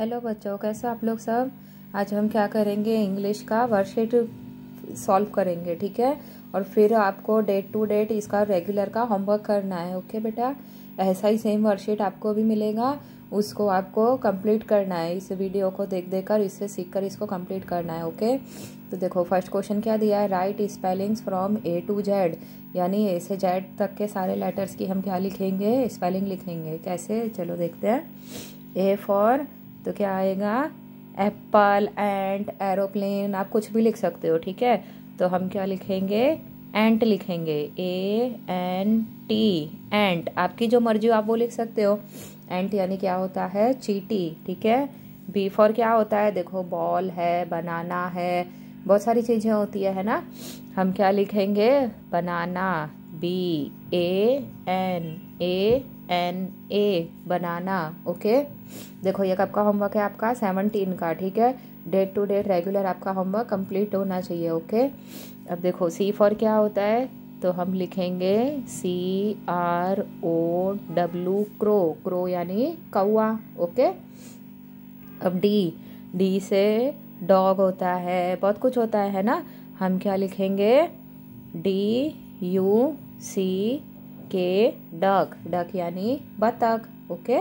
Hello बच्चों कैसे आप लोग सब आज हम क्या करेंगे इंग्लिश का वर्कशीट सॉल्व करेंगे ठीक है और फिर आपको डेट टू डेट इसका रेगुलर का होमवर्क करना है ओके बेटा ऐसा ही सेम वर्कशीट आपको भी मिलेगा उसको आपको कंप्लीट करना है इस वीडियो को देख देख कर इससे सीख कर इसको कंप्लीट करना है ओके तो देखो फर्स्ट क्वेश्चन क्या दिया है write spellings from A to Z यानी ए से जेड तक के सारे लेटर्स की हम क्या लिखेंगे स्पेलिंग लिखेंगे कैसे चलो देखते हैं ए फॉर तो क्या आएगा एप्पल एंट एरोप्लेन आप कुछ भी लिख सकते हो ठीक है तो हम क्या लिखेंगे एंट लिखेंगे ए एन टी एंट आपकी जो मर्जी हो आप वो लिख सकते हो एंट यानी क्या होता है चीटी ठीक है बी फॉर क्या होता है देखो बॉल है बनाना है बहुत सारी चीज़ें होती है, है ना हम क्या लिखेंगे banana B A N A N A banana okay देखो ये कब का होमवर्क है आपका सेवनटीन का ठीक है डेट टू डेट रेगुलर आपका होमवर्क कंप्लीट होना चाहिए ओके अब देखो सी फॉर क्या होता है तो हम लिखेंगे C R O W crow crow यानी कौआ ओके अब डी डी से डॉग होता है बहुत कुछ होता है ना हम क्या लिखेंगे D you see K duck duck यानी बतख ओके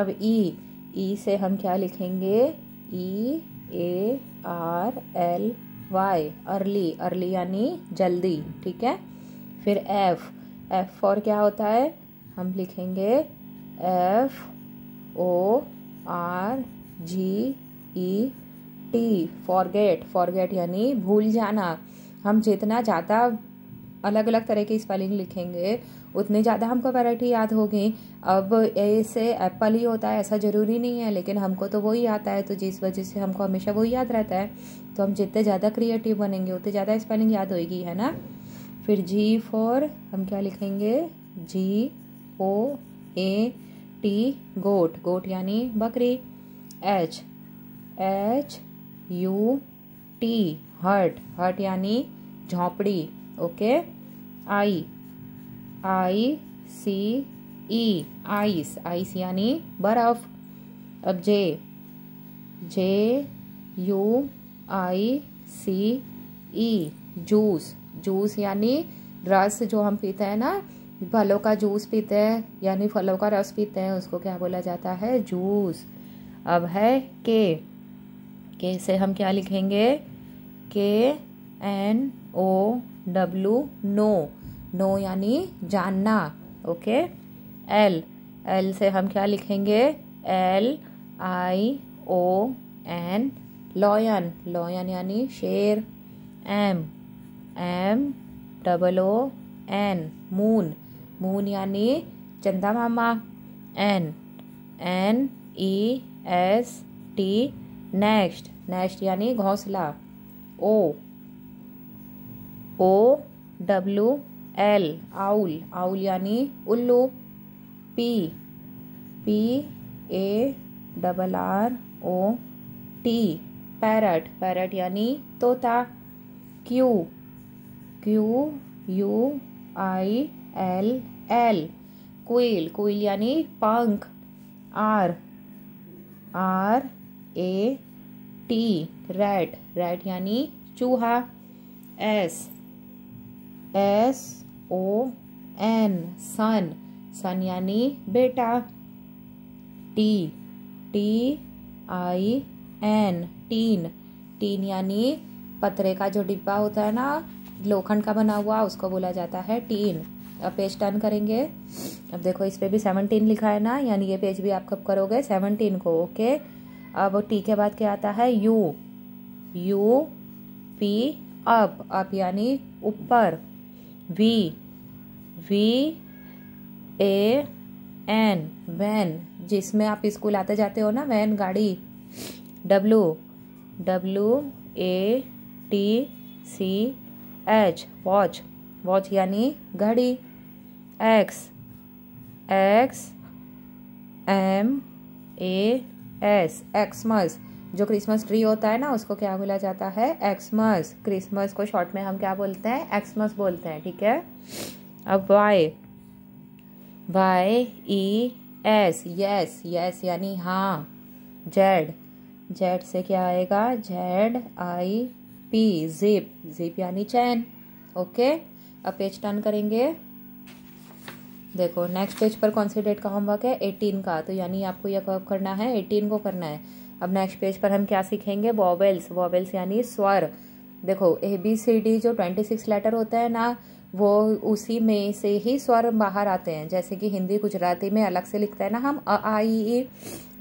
अब ई ई से हम क्या लिखेंगे E A R L Y early early यानी जल्दी ठीक है फिर एफ एफ फॉर क्या होता है हम लिखेंगे F O R G E T forget forget यानी भूल जाना हम जितना ज़्यादा अलग अलग तरह की स्पेलिंग लिखेंगे उतने ज़्यादा हमको वैरायटी याद हो गई अब ऐसे एप्पल ही होता है ऐसा ज़रूरी नहीं है लेकिन हमको तो वही आता है तो जिस वजह से हमको हमेशा वही याद रहता है तो हम जितने ज़्यादा क्रिएटिव बनेंगे उतने ज़्यादा स्पेलिंग याद होगी है ना फिर जी फॉर हम क्या लिखेंगे जी ओ ए टी गोट गोट यानी बकरी H H U T hut hut यानी झोंपड़ी okay I I C E ice ice यानी बर्फ अब J J U I C E juice juice यानी रस जो हम पीते हैं ना फलों का जूस पीते हैं यानी फलों का रस पीते हैं उसको क्या बोला जाता है जूस अब है के के से हम क्या लिखेंगे K N O W know know यानी जानना ओके एल एल से हम क्या लिखेंगे L I O N lion lion यानी शेर M M double O N moon moon यानी चंदा मामा N N E S T nest nest यानी घोंसला O O W L owl owl यानी उल्लू P P A double R O T parrot parrot यानी तोता Q Q U I L L coil quill यानी पंख R R A T rat rat यानी चूहा S S O N son son यानी बेटा T T I N tin tin यानी पतरे का जो डिब्बा होता है ना लोखंड का बना हुआ उसको बोला जाता है टीन अब पेज टर्न करेंगे अब देखो इस पे भी सेवनटीन लिखा है ना यानी ये पेज भी आप कब करोगे सेवनटीन को ओके अब टी के बाद क्या आता है U U P up up यानी ऊपर V V A N van जिसमें आप स्कूल आते जाते हो ना वैन गाड़ी W W A T C H watch watch यानी घड़ी X X M A S Xmas जो क्रिसमस ट्री होता है ना उसको क्या बोला जाता है एक्समस क्रिसमस को शॉर्ट में हम क्या बोलते हैं एक्समस बोलते हैं ठीक है अब Y Y E S yes yes यानी हाँ जेड जेड से क्या आएगा Z I P zip zip यानी चैन ओके अब पेज टर्न करेंगे देखो नेक्स्ट पेज पर कौन सी डेट का होमवर्क है एटीन का तो यानी आपको यह कब करना है एटीन को करना है अब नेक्स्ट पेज पर हम क्या सीखेंगे वॉवेल्स वॉवेल्स यानी स्वर देखो ए बी सी डी जो ट्वेंटी सिक्स लेटर होता है ना वो उसी में से ही स्वर बाहर आते हैं जैसे कि हिंदी गुजराती में अलग से लिखते हैं ना हम आई ई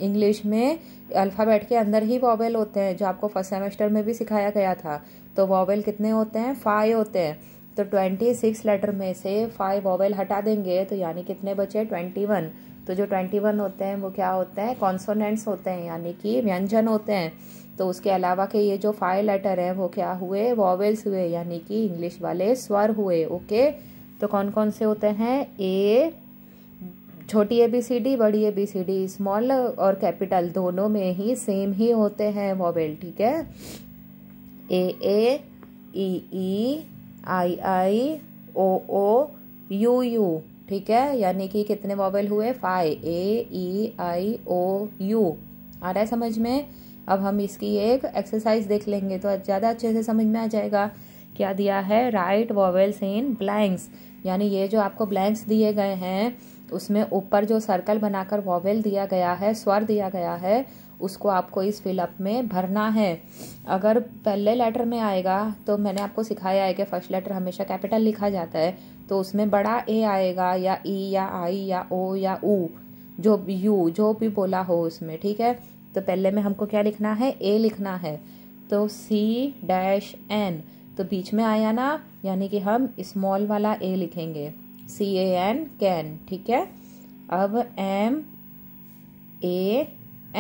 इंग्लिश में अल्फ़ाबेट के अंदर ही वॉवेल होते हैं जो आपको फर्स्ट सेमेस्टर में भी सिखाया गया था तो वॉवेल कितने होते हैं फाइव होते हैं तो ट्वेंटी सिक्स लेटर में से फाइव वॉवेल हटा देंगे तो यानी कितने बचे ट्वेंटी वन तो जो ट्वेंटी वन होते हैं वो क्या होते हैं कॉन्सोनेंट्स होते हैं यानी कि व्यंजन होते हैं तो उसके अलावा के ये जो फाइव लेटर है वो क्या हुए वॉवेल्स हुए यानी कि इंग्लिश वाले स्वर हुए ओके तो कौन कौन से होते हैं ए छोटी ए बी सी डी बड़ी A B C D small और कैपिटल दोनों में ही सेम ही होते हैं वॉवेल ठीक है ए ए ई ई आई आई ओ ओ यू यू ठीक है यानी कि कितने वॉवेल हुए five A E I O you आ रहा है समझ में अब हम इसकी एक एक्सरसाइज देख लेंगे तो ज़्यादा अच्छे से समझ में आ जाएगा क्या दिया है राइट वॉवेल्स इन ब्लैंक्स यानी ये जो आपको ब्लैंक्स दिए गए हैं उसमें ऊपर जो सर्कल बनाकर वॉवेल दिया गया है स्वर दिया गया है उसको आपको इस फिलअप में भरना है अगर पहले लेटर में आएगा तो मैंने आपको सिखाया है कि फर्स्ट लेटर हमेशा कैपिटल लिखा जाता है तो उसमें बड़ा ए आएगा या ई e, या आई या ओ या ऊ जो यू जो भी बोला हो उसमें ठीक है तो पहले में हमको क्या लिखना है ए लिखना है तो सी डैश एन तो बीच में आया ना यानी कि हम स्मॉल वाला ए लिखेंगे सी ए एन कैन ठीक है अब एम ए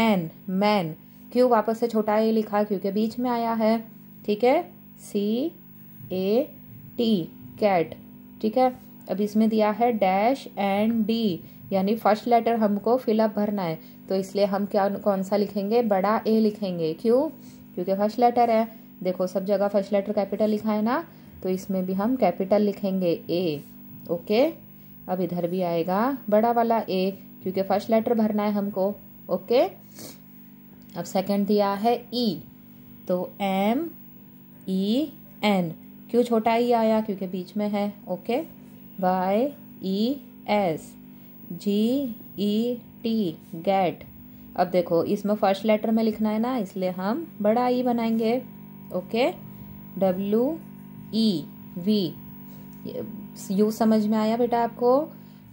एन मैन क्यों वापस से छोटा ए लिखा क्योंकि बीच में आया है ठीक है सी ए टी कैट ठीक है अब इसमें दिया है डैश एंड डी यानी फर्स्ट लेटर हमको फिलअप भरना है तो इसलिए हम क्या कौन सा लिखेंगे बड़ा ए लिखेंगे क्यों क्योंकि फर्स्ट लेटर है देखो सब जगह फर्स्ट लेटर कैपिटल लिखा है ना तो इसमें भी हम कैपिटल लिखेंगे ए ओके अब इधर भी आएगा बड़ा वाला ए क्योंकि फर्स्ट लेटर भरना है हमको ओके अब सेकंड दिया है ई e। तो एम ई एन क्यों छोटा ई e आया क्योंकि बीच में है okay Y E S G E T get अब देखो इसमें फर्स्ट लेटर में लिखना है ना इसलिए हम बड़ा ई बनाएंगे okay W E V U समझ में आया बेटा आपको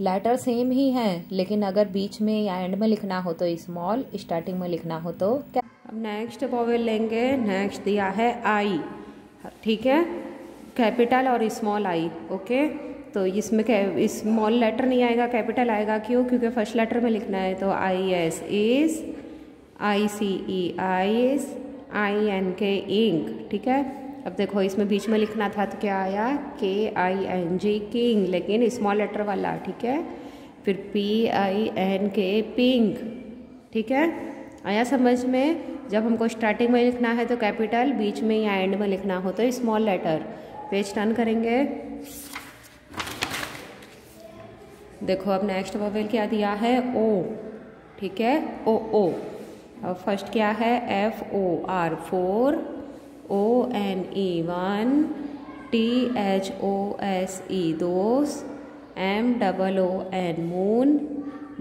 लेटर सेम ही हैं लेकिन अगर बीच में या एंड में लिखना हो तो स्मॉल स्टार्टिंग में लिखना हो तो क्या अब नेक्स्ट वॉवेल लेंगे नेक्स्ट दिया है आई ठीक है कैपिटल और स्मॉल आई ओके तो इसमें इस स्मॉल लेटर नहीं आएगा कैपिटल आएगा क्यों क्योंकि फर्स्ट लेटर में लिखना है तो I S S I C E I S I N K ink ठीक है अब देखो इसमें बीच में लिखना था तो क्या आया K I N G king लेकिन स्मॉल लेटर वाला ठीक है फिर P I N K pink ठीक है आया समझ में जब हमको स्टार्टिंग में लिखना है तो कैपिटल बीच में या एंड में लिखना हो तो स्मॉल लेटर पेज टर्न करेंगे देखो अब नेक्स्ट वोवेल क्या दिया है ओ ठीक है ओ ओ अब फर्स्ट क्या है F O R four O N E one T H O S E those M double O N moon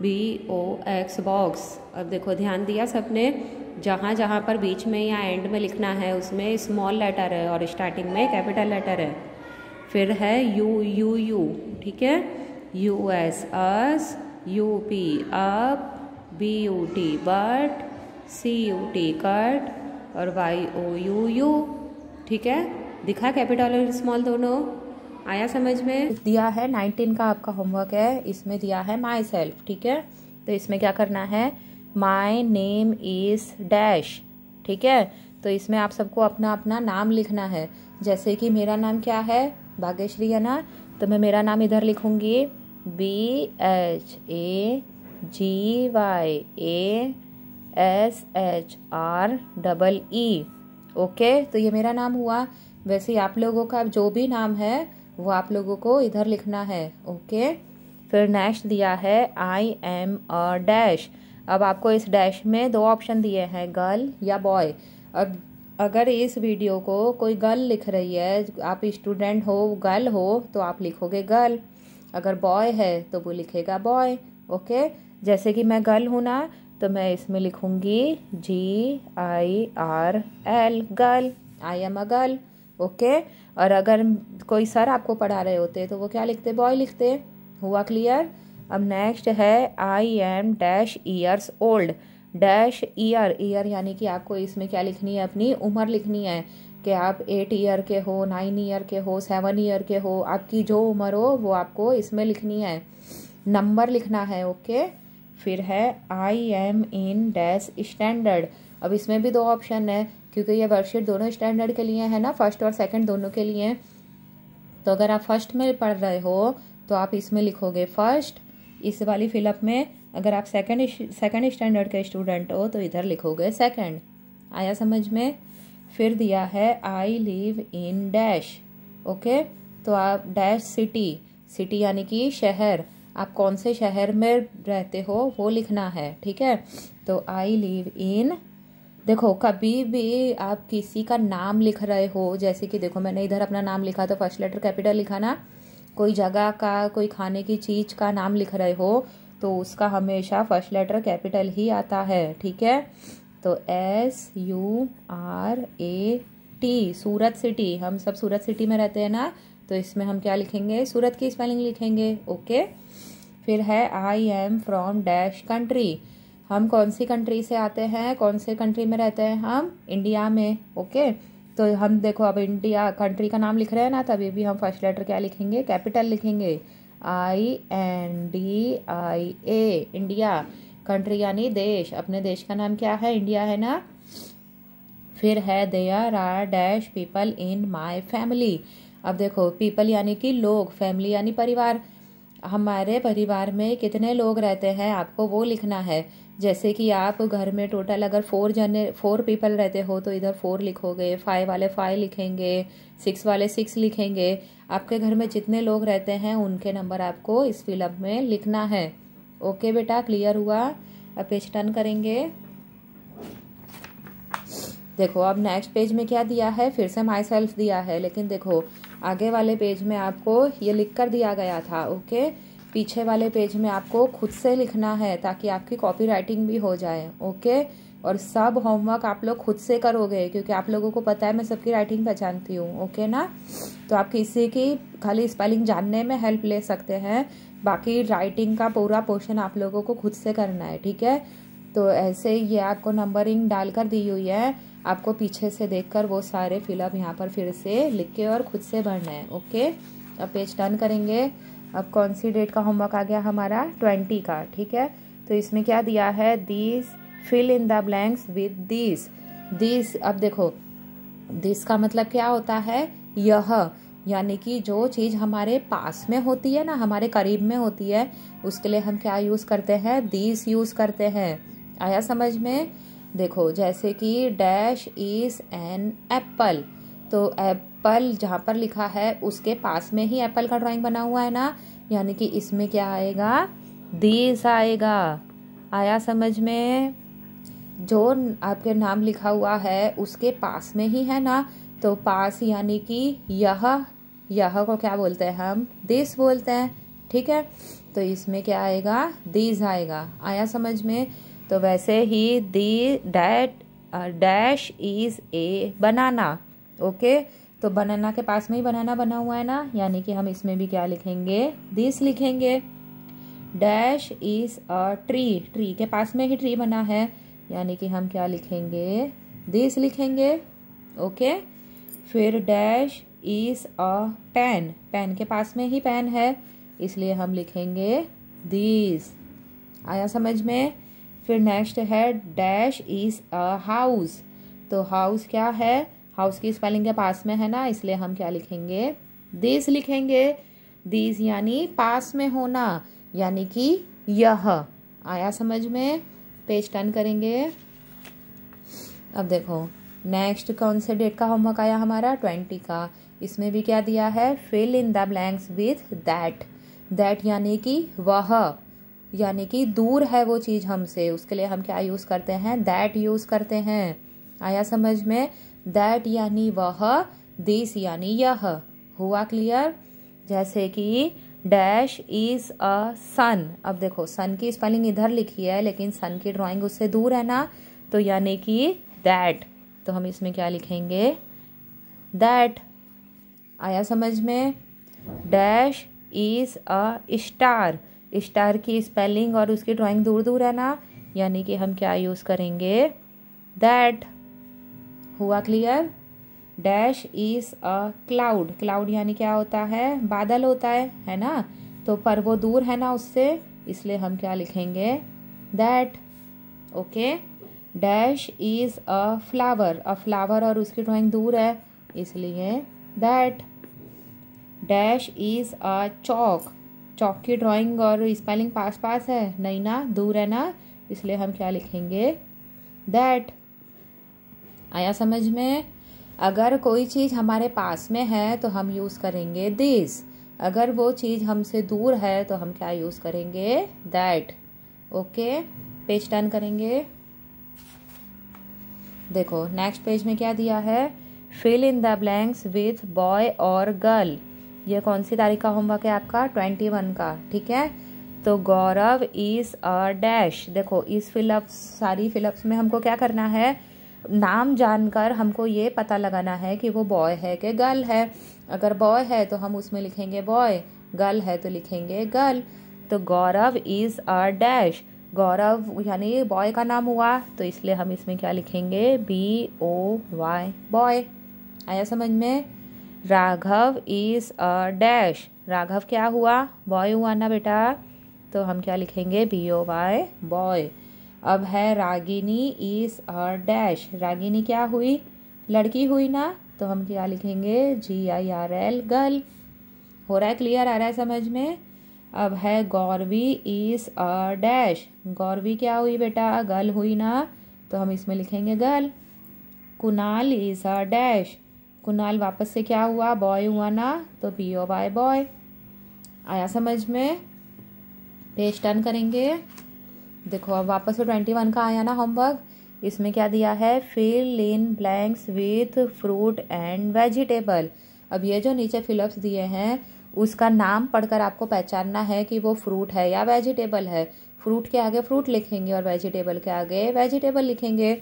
B O X box अब देखो ध्यान दिया सबने जहाँ जहाँ पर बीच में या एंड में लिखना है उसमें स्मॉल लेटर है और स्टार्टिंग में कैपिटल लेटर है फिर है यू यू यू ठीक है US us, UP but BUT U CUT cut और वाई ओ यू यू ठीक है दिखा कैपिटल और स्मॉल दोनों आया समझ में दिया है नाइनटीन का आपका होमवर्क है इसमें दिया है माई सेल्फ ठीक है तो इसमें क्या करना है माई नेम इज़ डैश ठीक है तो इसमें आप सबको अपना अपना नाम लिखना है जैसे कि मेरा नाम क्या है भाग्यश्री है ना तो मैं मेरा नाम इधर लिखूँगी B H A G Y A S H R double E okay तो ये मेरा नाम हुआ वैसे ही आप लोगों का जो भी नाम है वो आप लोगों को इधर लिखना है ओके फिर नेक्स्ट दिया है आई एम अ डैश अब आपको इस डैश में दो ऑप्शन दिए हैं गर्ल या बॉय अब अगर इस वीडियो को कोई गर्ल लिख रही है आप स्टूडेंट हो गर्ल हो तो आप लिखोगे गर्ल अगर बॉय है तो वो लिखेगा बॉय ओके जैसे कि मैं गर्ल हूँ ना तो मैं इसमें लिखूँगी G I R L girl I am a girl okay और अगर कोई सर आपको पढ़ा रहे होते तो वो क्या लिखते बॉय लिखते हुआ क्लियर अब नेक्स्ट है I am dash years old dash year year यानी कि आपको इसमें क्या लिखनी है अपनी उम्र लिखनी है कि आप एट ईयर के हो नाइन ईयर के हो सेवन ईयर के हो आपकी जो उम्र हो वो आपको इसमें लिखनी है नंबर लिखना है ओके फिर है I am in dash standard अब इसमें भी दो ऑप्शन है क्योंकि ये वर्कशीट दोनों स्टैंडर्ड के लिए है ना फर्स्ट और सेकंड दोनों के लिए तो अगर आप फर्स्ट में पढ़ रहे हो तो आप इसमें लिखोगे फर्स्ट इस वाली फिलअप में अगर आप सेकेंड सेकेंड स्टैंडर्ड के स्टूडेंट हो तो इधर लिखोगे सेकेंड आया समझ में फिर दिया है I live in dash okay तो आप डैश सिटी सिटी यानी कि शहर आप कौन से शहर में रहते हो वो लिखना है ठीक है तो आई लिव इन देखो कभी भी आप किसी का नाम लिख रहे हो जैसे कि देखो मैंने इधर अपना नाम लिखा तो फर्स्ट लेटर कैपिटल लिखा ना कोई जगह का कोई खाने की चीज़ का नाम लिख रहे हो तो उसका हमेशा फर्स्ट लेटर कैपिटल ही आता है ठीक है तो S U R A T Surat city हम सब सूरत सिटी में रहते हैं ना तो इसमें हम क्या लिखेंगे सूरत की स्पेलिंग लिखेंगे ओके फिर है I am from dash country हम कौन सी कंट्री से आते हैं कौन से कंट्री में रहते हैं हम इंडिया में ओके तो हम देखो अब इंडिया कंट्री का नाम लिख रहे हैं ना तभी भी हम फर्स्ट लेटर क्या लिखेंगे कैपिटल लिखेंगे I N D I A India country यानी देश अपने देश का नाम क्या है इंडिया है ना फिर है there are dash people in my family अब देखो पीपल यानी कि लोग फैमिली यानी परिवार हमारे परिवार में कितने लोग रहते हैं आपको वो लिखना है जैसे कि आप घर में टोटल अगर फोर जने फोर पीपल रहते हो तो इधर फोर लिखोगे फाइव वाले फाइव लिखेंगे सिक्स वाले सिक्स लिखेंगे आपके घर में जितने लोग रहते हैं उनके नंबर आपको इस फिलअप में लिखना है ओके बेटा क्लियर हुआ अब पेज टर्न करेंगे देखो अब नेक्स्ट पेज में क्या दिया है फिर से माई सेल्फ दिया है लेकिन देखो आगे वाले पेज में आपको ये लिख कर दिया गया था ओके okay? पीछे वाले पेज में आपको खुद से लिखना है ताकि आपकी कॉपी राइटिंग भी हो जाए ओके और सब होमवर्क आप लोग खुद से करोगे क्योंकि आप लोगों को पता है मैं सबकी राइटिंग पहचानती हूँ ओके ना तो आप किसी की खाली स्पेलिंग जानने में हेल्प ले सकते हैं बाकी राइटिंग का पूरा पोर्शन आप लोगों को खुद से करना है ठीक है तो ऐसे ये आपको नंबरिंग डालकर दी हुई है आपको पीछे से देखकर वो सारे फिलअप यहाँ पर फिर से लिख के और खुद से भरना है ओके अब पेज टर्न करेंगे अब कौन सी डेट का होमवर्क आ गया हमारा ट्वेंटी का ठीक है तो इसमें क्या दिया है this fill in the blanks with this this अब देखो दिस का मतलब क्या होता है यह यानी कि जो चीज़ हमारे पास में होती है ना हमारे करीब में होती है उसके लिए हम क्या यूज़ करते हैं दिस यूज़ करते हैं आया समझ में देखो जैसे कि डैश इज़ एन एप्पल तो एप एप्पल जहाँ पर लिखा है उसके पास में ही एप्पल का ड्राइंग बना हुआ है ना यानी कि इसमें क्या आएगा दिस आएगा आया समझ में जो आपके नाम लिखा हुआ है उसके पास में ही है ना तो पास यानी कि यह यह को क्या बोलते हैं हम दिस बोलते हैं ठीक है तो इसमें क्या आएगा दिस आएगा आया समझ में तो वैसे ही दी that dash is a banana okay okay? तो बनाना के पास में ही बनाना बना हुआ है ना यानी कि हम इसमें भी क्या लिखेंगे दिस लिखेंगे dash is a tree tree के पास में ही ट्री बना है यानी कि हम क्या लिखेंगे दिस लिखेंगे ओके फिर dash is a pen pen के पास में ही पेन है इसलिए हम लिखेंगे दिस आया समझ में फिर नेक्स्ट है डैश इज अ हाउस तो हाउस क्या है हाउस की स्पेलिंग के पास में है ना इसलिए हम क्या लिखेंगे दिस लिखेंगे दिस यानी पास में होना यानी कि यह आया समझ में पेज टर्न करेंगे अब देखो नेक्स्ट कौन से डेट का होमवर्क आया हमारा ट्वेंटी का इसमें भी क्या दिया है fill in the blanks with that that यानी कि वह यानी कि दूर है वो चीज़ हमसे उसके लिए हम क्या यूज़ करते हैं दैट यूज़ करते हैं आया समझ में दैट यानी वह दिस यानी यह हुआ क्लियर जैसे कि डैश इज अ सन अब देखो सन की स्पेलिंग इधर लिखी है लेकिन सन की ड्राइंग उससे दूर है ना तो यानी कि दैट तो हम इसमें क्या लिखेंगे दैट आया समझ में dash is a star star की स्पेलिंग और उसकी ड्राइंग दूर दूर है ना यानी कि हम क्या यूज़ करेंगे दैट हुआ clear dash is a cloud cloud यानी क्या होता है बादल होता है है ना तो पर वो दूर है ना उससे इसलिए हम क्या लिखेंगे that okay dash is a flower a flower और उसकी ड्राइंग दूर है इसलिए that dash is a chalk chalk की ड्राइंग और स्पेलिंग पास पास है नहीं ना दूर है ना इसलिए हम क्या लिखेंगे दैट आया समझ में अगर कोई चीज़ हमारे पास में है तो हम यूज़ करेंगे दिस अगर वो चीज़ हमसे दूर है तो हम क्या यूज़ करेंगे दैट ओके पेज टर्न करेंगे देखो नेक्स्ट पेज में क्या दिया है fill in the blanks with boy और गर्ल ये कौन सी तारीख का होमवर्क है आपका ट्वेंटी वन का ठीक है तो गौरव इज अ डैश देखो इस फिलअप्स सारी फिलअप्स में हमको क्या करना है नाम जानकर हमको ये पता लगाना है कि वो बॉय है कि गर्ल है अगर बॉय है तो हम उसमें लिखेंगे बॉय गर्ल है तो लिखेंगे गर्ल तो Gaurav is are dash Gaurav यानी बॉय का नाम हुआ तो इसलिए हम इसमें क्या लिखेंगे बी ओ वाई बॉय आया समझ में Raghav is a dash Raghav क्या हुआ बॉय हुआ ना बेटा तो हम क्या लिखेंगे बी ओ वाई बॉय अब है Ragini is a dash Ragini क्या हुई लड़की हुई ना तो हम क्या लिखेंगे G I R L girl हो रहा है क्लियर आ रहा है समझ में अब है Gauravi is a dash Gauravi क्या हुई बेटा गर्ल हुई ना तो हम इसमें लिखेंगे girl Kunal is a dash Kunal वापस से क्या हुआ बॉय हुआ ना तो पी ओ बाय बॉय आया समझ में पेज टर्न करेंगे देखो अब वापस से ट्वेंटी वन का आया ना होमवर्क इसमें क्या दिया है fill in blanks with fruit and vegetable अब ये जो नीचे फिलअप्स दिए हैं उसका नाम पढ़कर आपको पहचानना है कि वो फ्रूट है या वेजिटेबल है फ्रूट के आगे फ्रूट लिखेंगे और वेजिटेबल के आगे वेजिटेबल लिखेंगे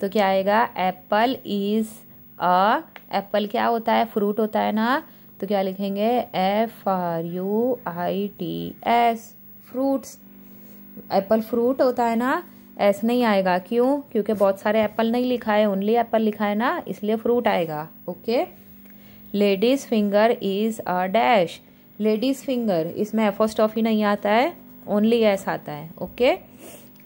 तो क्या आएगा एप्पल इज़ अ एप्पल क्या होता है फ्रूट होता है ना तो क्या लिखेंगे F R U I T S fruits apple fruit होता है ना ऐसा नहीं आएगा क्यों क्योंकि बहुत सारे एप्पल नहीं लिखा है ओनली एप्पल लिखा है ना इसलिए फ्रूट आएगा okay ladies finger is a dash ladies finger इसमें एफोस्टॉफी e नहीं आता है ओनली एस आता है okay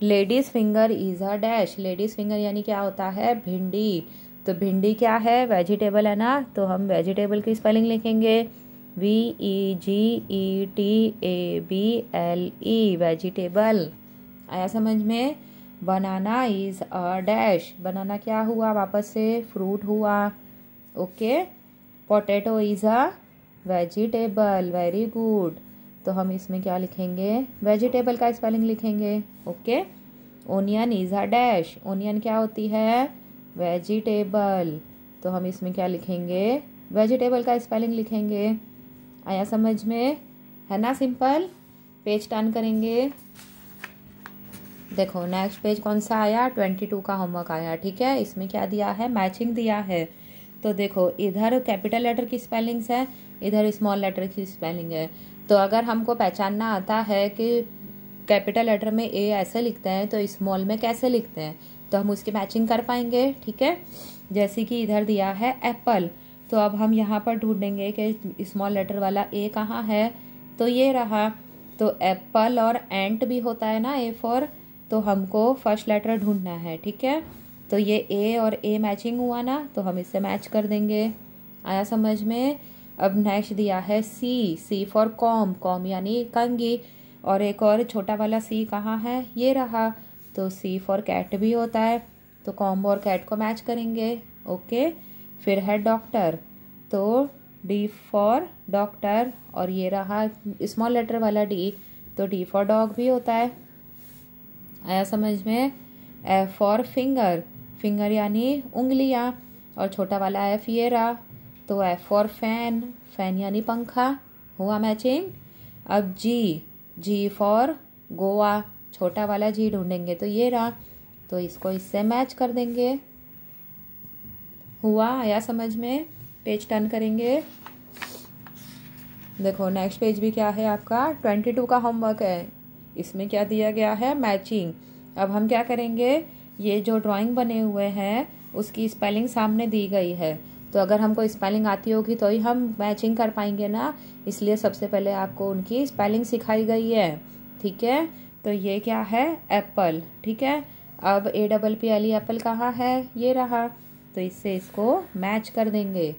ladies finger is a dash ladies finger यानी क्या होता है भिंडी तो भिंडी क्या है वेजिटेबल है ना तो हम वेजिटेबल की स्पेलिंग लिखेंगे V E G E T A B L E vegetable आया समझ में बनाना इज अ डैश बनाना क्या हुआ वापस से फ्रूट हुआ okay potato is a vegetable very good तो हम इसमें क्या लिखेंगे वेजिटेबल का स्पेलिंग लिखेंगे okay onion is a dash onion क्या होती है वेजिटेबल तो हम इसमें क्या लिखेंगे वेजिटेबल का स्पेलिंग लिखेंगे आया समझ में है ना सिंपल पेज टर्न करेंगे देखो नेक्स्ट पेज कौन सा आया ट्वेंटी टू का होमवर्क आया ठीक है इसमें क्या दिया है मैचिंग दिया है तो देखो इधर कैपिटल लेटर की स्पेलिंग्स है इधर स्मॉल लेटर की स्पेलिंग है तो अगर हमको पहचानना आता है कि कैपिटल लेटर में ए ऐसे लिखते हैं तो स्मॉल में कैसे लिखते हैं तो हम उसकी मैचिंग कर पाएंगे ठीक है जैसे कि इधर दिया है एप्पल तो अब हम यहाँ पर ढूंढेंगे कि स्मॉल लेटर वाला ए कहाँ है तो ये रहा तो एप्पल और एंट भी होता है ना ए फॉर तो हमको फर्स्ट लेटर ढूंढना है ठीक है तो ये ए और ए मैचिंग हुआ ना तो हम इसे मैच कर देंगे आया समझ में अब नेक्स्ट दिया है C C for comb comb यानी कंगी और एक और छोटा वाला सी कहाँ है ये रहा तो सी फॉर कैट भी होता है तो कॉम और कैट को मैच करेंगे ओके फिर है डॉक्टर तो डी फॉर डॉक्टर और ये रहा स्मॉल लेटर वाला डी तो डी फॉर डॉग भी होता है आया समझ में एफ फॉर फिंगर फिंगर यानी उंगलियाँ और छोटा वाला एफ ये रहा तो एफ फॉर फैन फैन यानी पंखा हुआ मैचिंग अब जी जी फॉर गोवा छोटा वाला जी ढूंढेंगे तो ये रहा तो इसको इससे मैच कर देंगे हुआ आया समझ में पेज टर्न करेंगे देखो नेक्स्ट पेज भी क्या है आपका ट्वेंटी टू का होमवर्क है इसमें क्या दिया गया है मैचिंग अब हम क्या करेंगे ये जो ड्राइंग बने हुए हैं उसकी स्पेलिंग सामने दी गई है तो अगर हमको स्पेलिंग आती होगी तो ही हम मैचिंग कर पाएंगे ना इसलिए सबसे पहले आपको उनकी स्पेलिंग सिखाई गई है ठीक है तो ये क्या है एप्पल ठीक है अब A double P L apple कहाँ है ये रहा तो इससे इसको मैच कर देंगे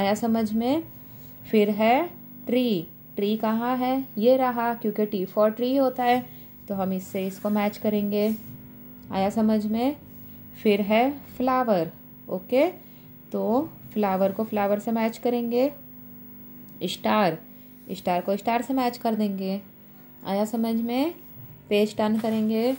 आया समझ में फिर है ट्री ट्री कहाँ है ये रहा क्योंकि टी फॉर ट्री होता है तो हम इससे इसको मैच करेंगे आया समझ में फिर है फ्लावर ओके तो फ्लावर को फ्लावर से मैच करेंगे स्टार स्टार को स्टार से मैच कर देंगे आया समझ में पेज टर्न करेंगे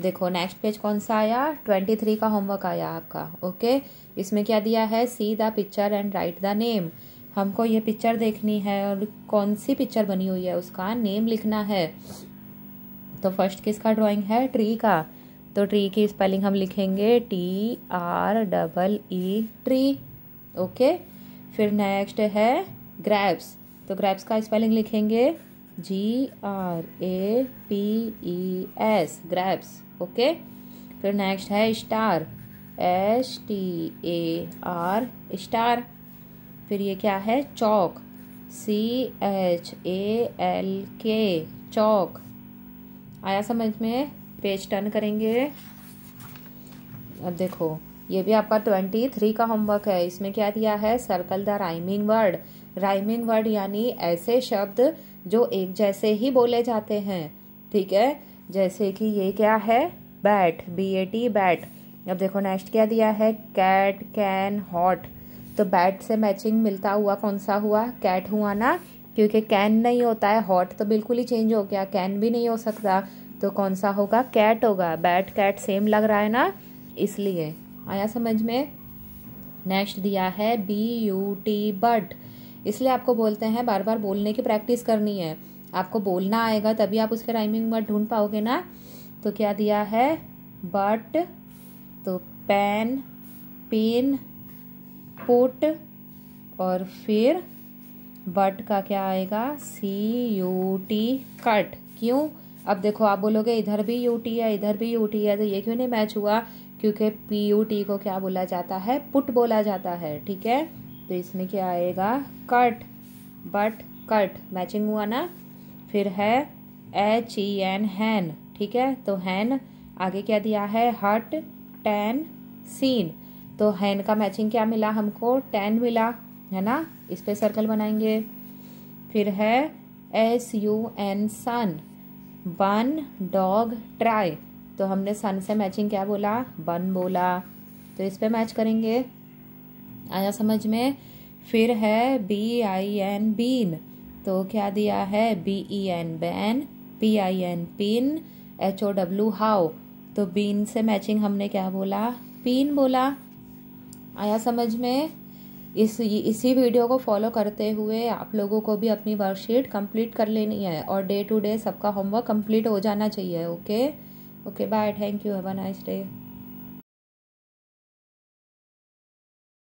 देखो नेक्स्ट पेज कौन सा आया ट्वेंटी थ्री का होमवर्क आया आपका ओके इसमें क्या दिया है see the picture and write the name हमको ये पिक्चर देखनी है और कौन सी पिक्चर बनी हुई है उसका नेम लिखना है तो फर्स्ट किसका ड्राइंग है ट्री का तो ट्री की स्पेलिंग हम लिखेंगे T R double E tree okay फिर नेक्स्ट है ग्रैप्स तो ग्रैप्स का स्पेलिंग लिखेंगे G R A P E S grapes okay फिर नेक्स्ट है star S T A R star फिर ये क्या है चौक सी एच ए एल के चौक आया समझ में पेज टर्न करेंगे अब देखो ये भी आपका ट्वेंटी थ्री का होमवर्क है इसमें क्या दिया है circle the rhyming word rhyming word यानी ऐसे शब्द जो एक जैसे ही बोले जाते हैं ठीक है जैसे कि ये क्या है bat B A T bat अब देखो नेक्स्ट क्या दिया है कैट कैन हॉट तो बैट से मैचिंग मिलता हुआ कौन सा हुआ कैट हुआ ना क्योंकि कैन नहीं होता है हॉट तो बिल्कुल ही चेंज हो गया कैन भी नहीं हो सकता तो कौन सा होगा कैट होगा बैट कैट सेम लग रहा है ना इसलिए आया समझ में नेक्स्ट दिया है बी यू टी बट इसलिए आपको बोलते हैं बार बार बोलने की प्रैक्टिस करनी है आपको बोलना आएगा तभी आप उसके राइमिंग वर्ड ढूंढ पाओगे ना तो क्या दिया है बट तो पेन पेन पुट और फिर बट का क्या आएगा सी यू टी कट क्यों अब देखो आप बोलोगे इधर भी यू टी है इधर भी यू टी है तो ये क्यों नहीं मैच हुआ क्योंकि पी यू टी को क्या बोला जाता है पुट बोला जाता है ठीक है तो इसमें क्या आएगा कट बट कट मैचिंग हुआ ना फिर है एच ई एन हैन ठीक है तो हैन आगे क्या दिया है हट टेन सीन तो हैन का मैचिंग क्या मिला हमको टेन मिला है ना इस पर सर्कल बनाएंगे फिर है एस यू एन सन बन डॉग ट्राई तो हमने सन से मैचिंग क्या बोला बन बोला तो इस पर मैच करेंगे आया समझ में फिर है बी आई एन बीन तो क्या दिया है B E N ben P I N pin H O W how तो बीन से मैचिंग हमने क्या बोला पिन बोला आया समझ में इस इसी वीडियो को फॉलो करते हुए आप लोगों को भी अपनी वर्कशीट कंप्लीट कर लेनी है और डे टू डे सबका होमवर्क कंप्लीट हो जाना चाहिए okay okay bye thank you have a nice day